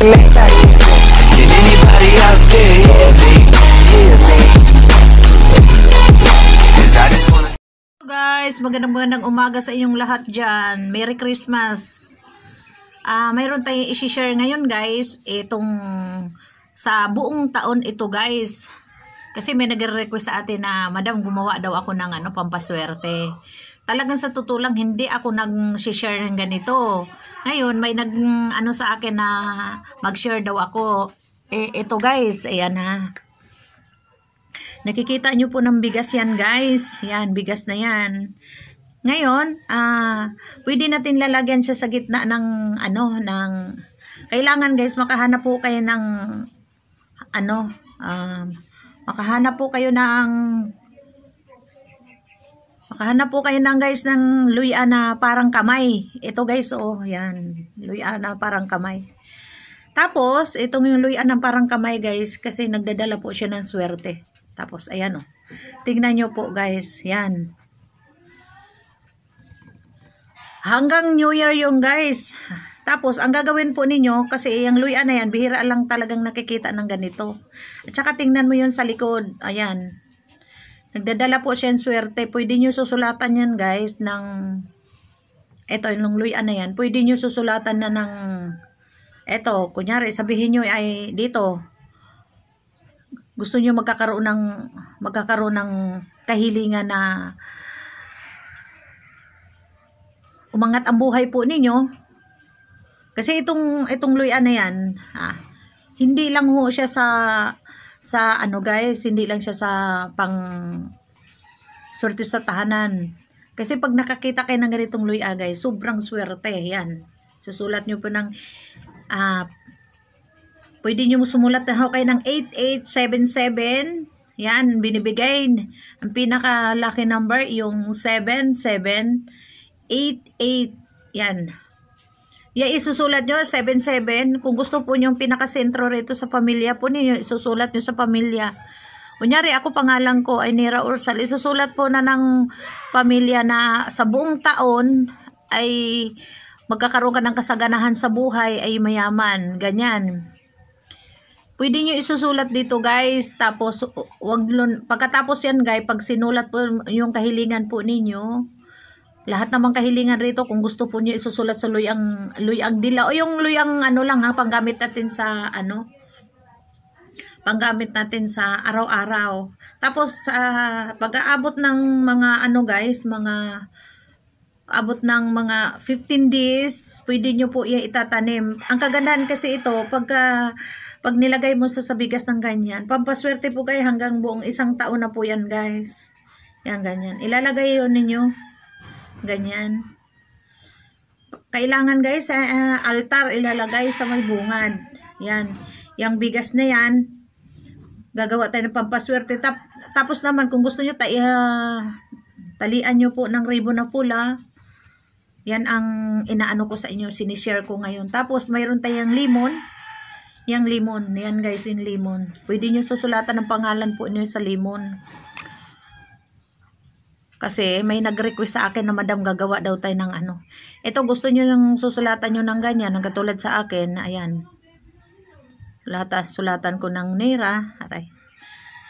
Hello guys, magandang magandang umaga sa inyong lahat dyan. Merry Christmas! Uh, mayroon tayong isi-share ngayon guys, itong sa buong taon ito guys. Kasi may nagre-request sa atin na, Madam, gumawa daw ako ng ano, pampaswerte talagang sa totoo lang hindi ako nag-share ng ganito. Ngayon may nag ano sa akin na mag-share daw ako. Eh ito guys, ayan ha. Nakikita nyo po ng bigas yan guys. Yan, bigas na yan. Ngayon, ah, pwede natin lalagyan siya sa gitna ng ano, ng kailangan guys makahanap po kayo ng ano, um, makahanap po kayo ng Makahanap po kayo ng guys ng luya na parang kamay. Ito guys, oh, yan. Luya na parang kamay. Tapos, itong yung luya ng parang kamay guys, kasi nagdadala po siya ng swerte. Tapos, ayan oh. Tingnan nyo po guys, yan. Hanggang New Year yung guys. Tapos, ang gagawin po ninyo, kasi yung luya na yan, bihira lang talagang nakikita ng ganito. At saka tingnan mo yun sa likod. Ayan. Nagdadala po siya ng swerte. Pwede nyo susulatan yan guys ng, eto yung luyan na yan. Pwede nyo susulatan na ng, eto, kunyari sabihin nyo ay dito, gusto nyo magkakaroon ng, magkakaroon ng kahilingan na umangat ang buhay po ninyo. Kasi itong, itong luyan na yan, ah, hindi lang ho siya sa sa ano guys, hindi lang siya sa pang swerte sa tahanan. Kasi pag nakakita kayo ng ganitong luya guys, sobrang swerte. Yan. Susulat nyo po ng uh, pwede nyo sumulat na kayo ng 8877. Yan, binibigay. Ang pinaka-lucky number, yung 7788. Yan. Ya isusulat nyo 77. Kung gusto po yung pinakasentro rito sa pamilya po ninyo, isusulat nyo sa pamilya. Kunyari, ako pangalan ko ay Nira Ursal. Isusulat po na ng pamilya na sa buong taon ay magkakaroon ka ng kasaganahan sa buhay ay mayaman. Ganyan. Pwede nyo isusulat dito guys. Tapos, wag, pagkatapos yan guys, pag sinulat po yung kahilingan po ninyo, lahat naman kahilingan rito kung gusto po niyo isusulat sa luyang luyang dila o yung luyang ano lang ha panggamit natin sa ano panggamit natin sa araw-araw. Tapos uh, pag-aabot ng mga ano guys, mga abot ng mga 15 days, pwede nyo po itatanim. Ang kagandahan kasi ito, pagka, pag nilagay mo sa sabigas ng ganyan, pampaswerte po kayo hanggang buong isang taon na po yan guys. Yan ganyan. Ilalagay yun ninyo. Ganyan. Kailangan guys, uh, altar ilalagay sa may bungad. Yan. Yung bigas na yan, gagawa tayo ng pampaswerte. Tap, tapos naman, kung gusto nyo, ta, uh, talian nyo po ng ribbon na pula. Yan ang inaano ko sa inyo, sinishare ko ngayon. Tapos, mayroon tayong limon. Yung limon. Yan guys, yung limon. Pwede nyo susulatan ng pangalan po nyo sa limon. Kasi may nag-request sa akin na madam gagawa daw tayo ng ano. Ito gusto nyo yung susulatan nyo ng ganyan, ng katulad sa akin, ayan. Sulatan, sulatan ko ng nera. Aray.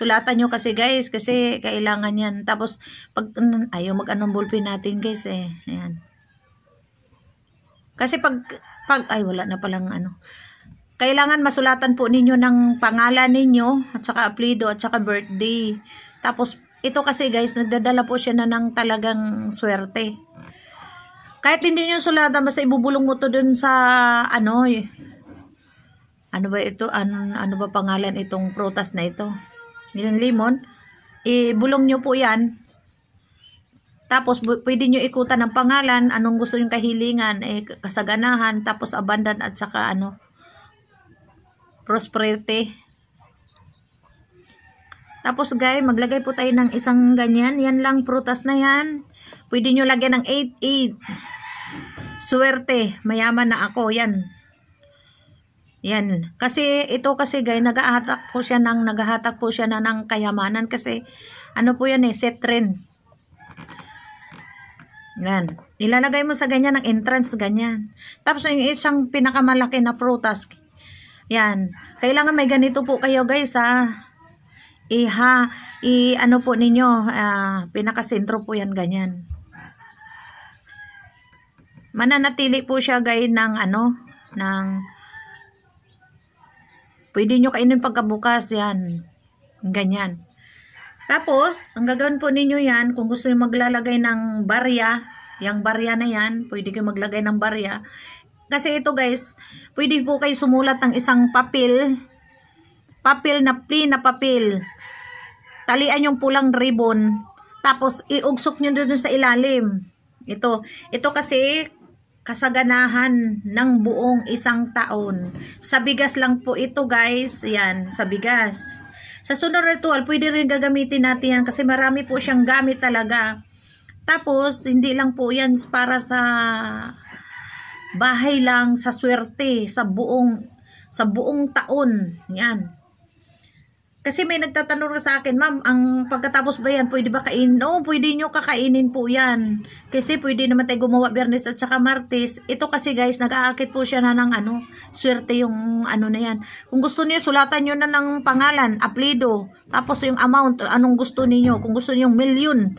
Sulatan nyo kasi guys, kasi kailangan yan. Tapos, pag, ayaw mag-anong ballpen natin guys eh. Ayan. Kasi pag, pag, ay wala na palang ano kailangan masulatan po ninyo ng pangalan ninyo at saka apelido at saka birthday. Tapos ito kasi guys, nagdadala po siya na ng talagang swerte. Kahit hindi nyo sulatan, basta ibubulong mo to dun sa ano, ano ba ito, ano, ano ba pangalan itong prutas na ito? Yung limon. Ibulong nyo po yan. Tapos, pwede nyo ikutan ang pangalan, anong gusto yung kahilingan, eh, kasaganahan, tapos abandon at saka ano, prosperity. Tapos guys, maglagay po tayo ng isang ganyan. Yan lang, prutas na yan. Pwede nyo lagyan ng 8-8. Swerte, mayaman na ako. Yan. Yan. Kasi ito kasi guys, nagahatak po siya ng nagahatak po siya na ng kayamanan kasi ano po 'yan eh, set trend. Yan. Ilalagay mo sa ganyan ng entrance ganyan. Tapos yung isang pinakamalaki na prutas. Yan. Kailangan may ganito po kayo guys ha iha, i ano po ninyo, uh, pinakasentro po yan ganyan. Mananatili po siya gay ng ano, ng pwede nyo kainin pagkabukas yan. Ganyan. Tapos, ang gagawin po ninyo yan, kung gusto nyo maglalagay ng barya, yung barya na yan, pwede kayo maglagay ng barya. Kasi ito guys, pwede po kayo sumulat ng isang papel, papel na plain na papel talian yung pulang ribbon, tapos iugsok nyo doon sa ilalim. Ito, ito kasi kasaganahan ng buong isang taon. Sa bigas lang po ito guys, yan, sa bigas. Sa sunod ritual, pwede rin gagamitin natin yan kasi marami po siyang gamit talaga. Tapos, hindi lang po yan para sa bahay lang, sa swerte, sa buong, sa buong taon. Yan. Kasi may nagtatanong sa akin, ma'am, ang pagkatapos ba yan, pwede ba kain? no, pwede nyo kakainin po yan. Kasi pwede naman tayo gumawa Bernes at saka Martes. Ito kasi guys, nag-aakit po siya na ng ano, swerte yung ano na yan. Kung gusto niyo sulatan nyo na ng pangalan, aplido, tapos yung amount, anong gusto niyo Kung gusto niyo million,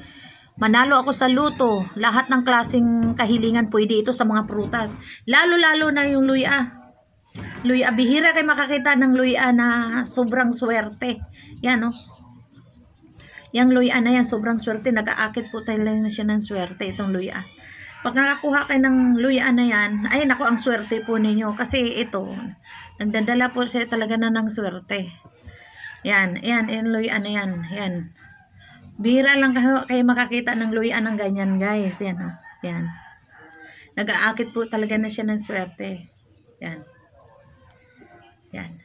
manalo ako sa luto. Lahat ng klasing kahilingan pwede ito sa mga prutas. Lalo-lalo na yung luya Luy Bihira kay makakita ng luya na sobrang swerte. Yan, no? Yang luya na yan, sobrang swerte. Nag-aakit po talaga siya ng swerte, itong luya. Pag nakakuha kay ng luya na yan, ay nako ang swerte po ninyo. Kasi ito, nagdadala po siya talaga na ng swerte. Yan, yan, in luya na yan. Yan. Bihira lang kayo, kay makakita ng luya ng ganyan, guys. Yan, no? Yan. Nag-aakit po talaga na siya ng swerte. Yan. Yan.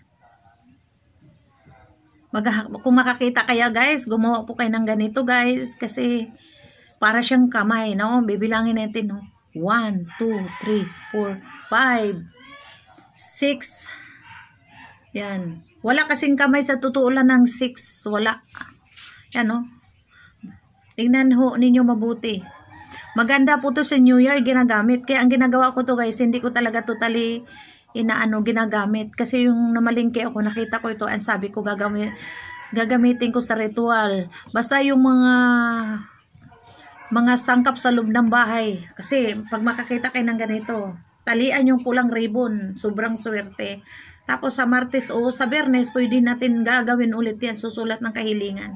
Mag kung makakita kaya guys, gumawa po kayo ng ganito guys kasi para siyang kamay, no? Bibilangin natin, no? 1, 2, 3, 4, 5, 6. Yan. Wala kasing kamay sa totoo lang ng 6. Wala. Yan, no? Tingnan ho ninyo mabuti. Maganda po to sa New Year ginagamit. Kaya ang ginagawa ko to guys, hindi ko talaga totally inaano ginagamit kasi yung namalingke ako nakita ko ito and sabi ko gagamit gagamitin ko sa ritual basta yung mga mga sangkap sa loob ng bahay kasi pag makakita kayo ng ganito talian yung pulang ribbon sobrang swerte tapos sa Martes o sa Bernes pwede natin gagawin ulit yan susulat ng kahilingan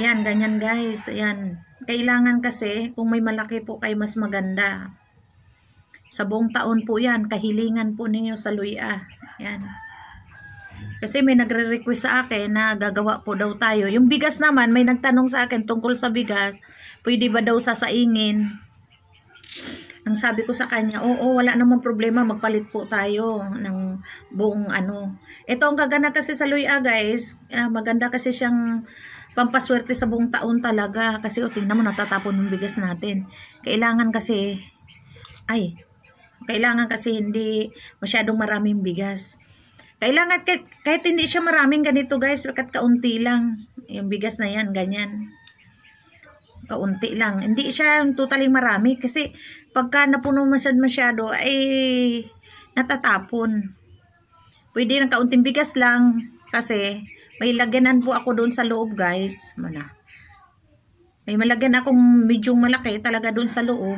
yan ganyan guys yan kailangan kasi kung may malaki po kayo mas maganda sa buong taon po yan, kahilingan po ninyo sa luya. Yan. Kasi may nagre-request sa akin na gagawa po daw tayo. Yung bigas naman, may nagtanong sa akin tungkol sa bigas, pwede ba daw sasaingin? Ang sabi ko sa kanya, oo, wala namang problema, magpalit po tayo ng buong ano. Ito ang gagana kasi sa luya guys, ah, maganda kasi siyang pampaswerte sa buong taon talaga kasi o oh, tingnan mo natatapon ng bigas natin kailangan kasi ay kailangan kasi hindi masyadong maraming bigas. Kailangan kahit, kahit hindi siya maraming ganito guys, kahit kaunti lang. Yung bigas na yan, ganyan. Kaunti lang. Hindi siya totally marami kasi pagka napuno masyad masyado ay natatapon. Pwede ng kaunting bigas lang kasi may lagyanan po ako doon sa loob guys. Muna. May malagyan akong medyo malaki talaga doon sa loob.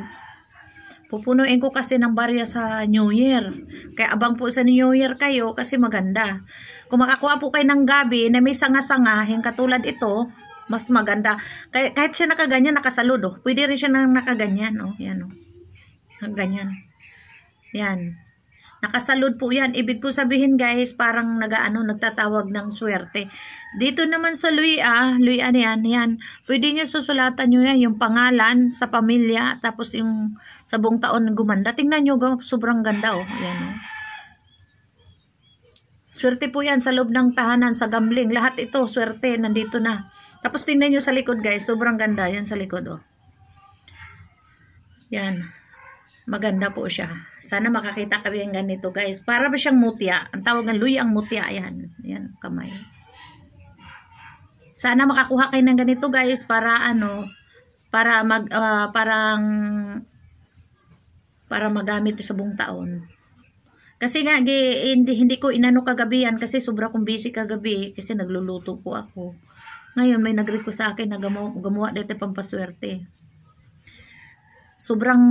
Pupunuin ko kasi ng barya sa New Year. Kaya abang po sa New Year kayo kasi maganda. Kung makakuha po kayo ng gabi na may sanga-sanga, yung katulad ito, mas maganda. Kahit, kahit siya nakaganyan, nakasaludo. Oh. Pwede rin siya nang nakaganyan, oh. Yan, oh. Ganyan. Yan. Nakasalud po yan. Ibig po sabihin guys, parang nagaano, nagtatawag ng swerte. Dito naman sa Luia, Luia na ano yan, yan. Pwede nyo susulatan nyo yan, yung pangalan sa pamilya, tapos yung sa buong taon gumanda. Tingnan nyo, sobrang ganda oh. Ayan oh. Swerte po yan sa loob ng tahanan, sa gambling. Lahat ito, swerte, nandito na. Tapos tingnan nyo sa likod guys, sobrang ganda. Yan sa likod oh. Yan. Maganda po siya. Sana makakita kami ng ganito guys. Para ba siyang mutya? Ang tawag ng luya ang mutya. Ayan. Ayan, kamay. Sana makakuha kayo ng ganito guys para ano, para mag, uh, parang, para magamit sa buong taon. Kasi nga, hindi, hindi ko inano kagabi yan kasi sobra kong busy kagabi eh, kasi nagluluto po ako. Ngayon, may nag-request sa akin na gumawa, gumawa dito pampaswerte sobrang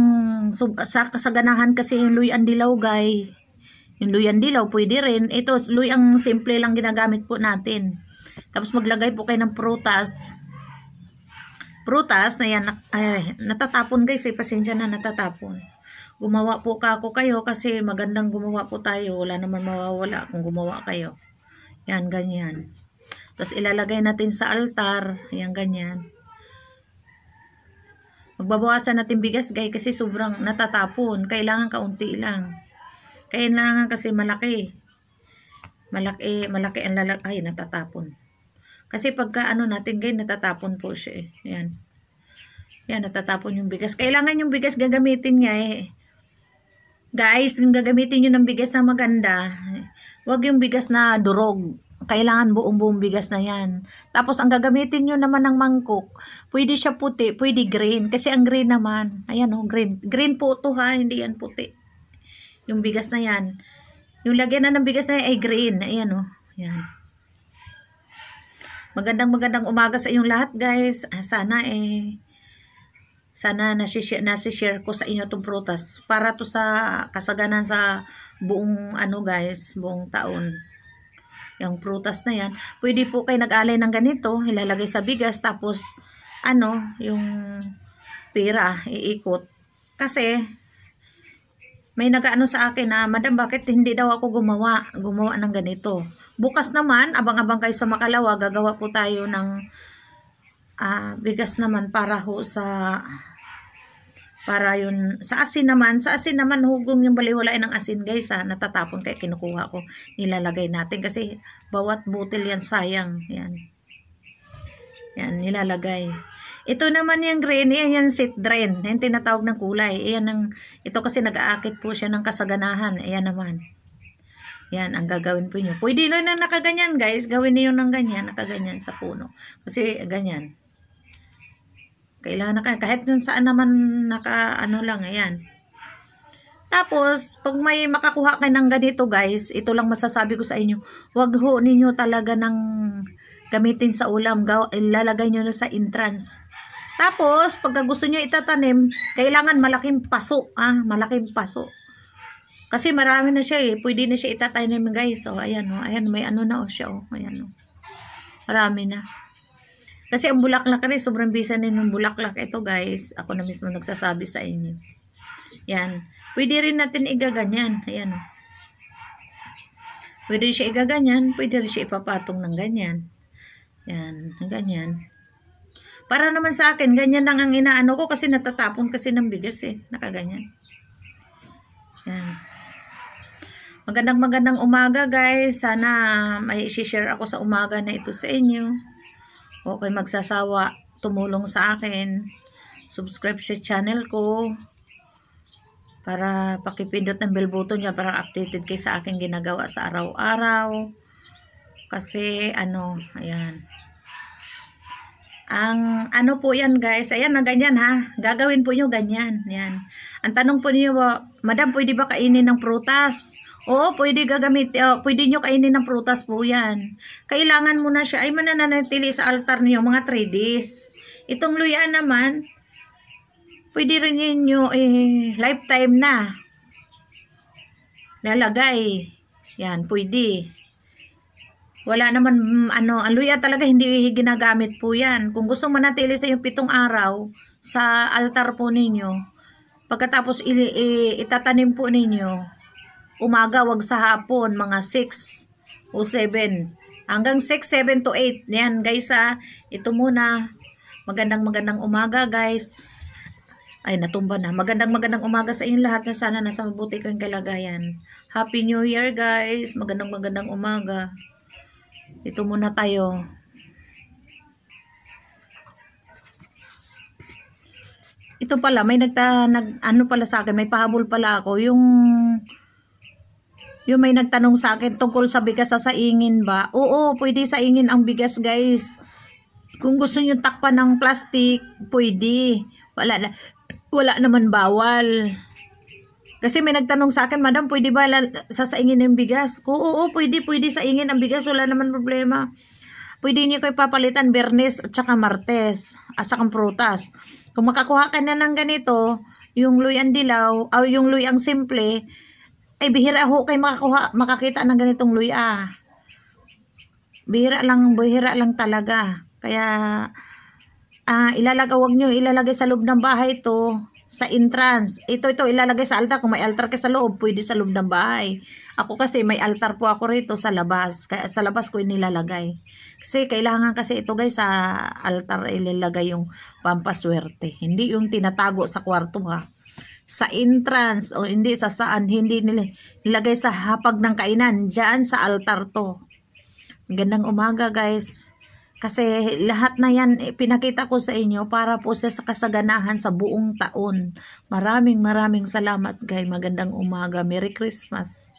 sub, sa kasaganahan kasi yung luyang dilaw guy yung luyang dilaw pwede rin ito luyang simple lang ginagamit po natin tapos maglagay po kayo ng prutas prutas ayan ay, natatapon guys eh pasensya na natatapon gumawa po ka ako kayo kasi magandang gumawa po tayo wala naman mawawala kung gumawa kayo yan ganyan tapos ilalagay natin sa altar ayan ganyan Magbabawasan natin bigas, guys, kasi sobrang natatapon. Kailangan kaunti lang. Kailangan kasi malaki. Malaki, malaki ang lalaki. Ay, natatapon. Kasi pagka ano natin, guys, natatapon po siya eh. Ayan. Ayan, natatapon yung bigas. Kailangan yung bigas gagamitin niya eh. Guys, yung gagamitin nyo ng bigas na maganda, wag yung bigas na durog kailangan buong-buong bigas na yan. Tapos, ang gagamitin nyo naman ng mangkok, pwede siya puti, pwede green. Kasi ang green naman, ayan o, oh, green. Green po ito ha, hindi yan puti. Yung bigas na yan. Yung lagyan na ng bigas na yan ay green. Ayan o, oh, yan. Magandang magandang umaga sa inyong lahat guys. Ah, sana eh, sana nasishare, nasishare ko sa inyo itong prutas para to sa kasaganan sa buong ano guys, buong taon yung prutas na yan. Pwede po kayo nag-alay ng ganito, ilalagay sa bigas, tapos ano, yung pira, iikot. Kasi, may nagaano sa akin na, Madam, bakit hindi daw ako gumawa, gumawa ng ganito? Bukas naman, abang-abang kayo sa Makalawa, gagawa po tayo ng uh, bigas naman para ho sa para yun sa asin naman sa asin naman hugong yung baliwalain ng asin guys ha natatapon kaya kinukuha ko nilalagay natin kasi bawat butil yan sayang yan yan nilalagay ito naman yung green yan yung sit drain yung tinatawag ng kulay yan ang, ito kasi nag-aakit po siya ng kasaganahan ayan naman yan ang gagawin po nyo pwede na nakaganyan guys gawin niyo ng ganyan nakaganyan sa puno kasi ganyan kailangan na kahit dun saan naman naka ano lang, ayan. Tapos, pag may makakuha kayo ng ganito guys, ito lang masasabi ko sa inyo, wag ho ninyo talaga ng gamitin sa ulam, ilalagay nyo na sa entrance. Tapos, pag gusto nyo itatanim, kailangan malaking paso, ah, malaking paso. Kasi marami na siya eh, pwede na siya itatanim guys, so oh, ayan oh, ayan, may ano na oh siya oh, ayan oh. Marami na. Kasi ang bulaklak rin, sobrang bisa na ng bulaklak. Ito guys, ako na mismo nagsasabi sa inyo. Yan. Pwede rin natin igaganyan. Ayan o. Oh. Pwede siya igaganyan. Pwede rin siya ipapatong ng ganyan. Yan. Ng Ganyan. Para naman sa akin, ganyan lang ang inaano ko kasi natatapon kasi ng bigas eh. Nakaganyan. Yan. Magandang magandang umaga guys. Sana may isi-share ako sa umaga na ito sa inyo o kay magsasawa tumulong sa akin subscribe sa channel ko para pakipindot ng bell button niya para updated kay sa aking ginagawa sa araw-araw kasi ano ayan ang ano po yan guys ayan na ganyan ha gagawin po nyo ganyan yan. ang tanong po niyo madam pwede ba kainin ng prutas Oo, pwede gagamit, uh, pwede nyo kainin ng prutas po yan. Kailangan mo na siya, ay mananatili sa altar niyo mga 3 days. Itong luya naman, pwede rin ninyo eh, lifetime na. Lalagay. Yan, pwede. Wala naman, mm, ano, ang luya talaga hindi ginagamit po yan. Kung gusto manatili sa yung pitong araw, sa altar po ninyo, pagkatapos eh, itatanim po ninyo, umaga, wag sa hapon, mga 6 o 7. Hanggang 6, 7 to 8. Yan guys ha, ah. ito muna. Magandang magandang umaga guys. Ay, natumba na. Magandang magandang umaga sa inyo lahat na sana nasa mabuti kayong kalagayan. Happy New Year guys. Magandang magandang umaga. Ito muna tayo. ito pala may nagta nag ano pala sa akin may pahabol pala ako yung yung may nagtanong sa akin tungkol sa bigas sa saingin ba? Oo, pwede sa saingin ang bigas guys. Kung gusto nyo takpan ng plastic, pwede. Wala, wala naman bawal. Kasi may nagtanong sa akin, Madam, pwede ba sa sasaingin ang bigas? Oo, oo, pwede, pwede sa saingin ang bigas. Wala naman problema. Pwede niyo ko ipapalitan Bernes at saka Martes. Asa kang prutas. Kung makakuha ka na ng ganito, yung luyang dilaw, o ah, yung luyang simple, ay, eh, bihira ho kayo makakuha, makakita ng ganitong luya. Ah. Bihira lang, bihira lang talaga. Kaya, uh, ilalagay, wag nyo, ilalagay sa loob ng bahay ito, sa entrance. Ito, ito, ilalagay sa altar. Kung may altar ka sa loob, pwede sa loob ng bahay. Ako kasi, may altar po ako rito sa labas. Kaya, sa labas ko inilalagay. Kasi, kailangan kasi ito, guys, sa altar ilalagay yung pampaswerte. Hindi yung tinatago sa kwarto, ha sa entrance o hindi sa saan, hindi nilagay sa hapag ng kainan, dyan sa altar to. Magandang umaga guys. Kasi lahat na yan eh, pinakita ko sa inyo para po sa kasaganahan sa buong taon. Maraming maraming salamat guys. Magandang umaga. Merry Christmas.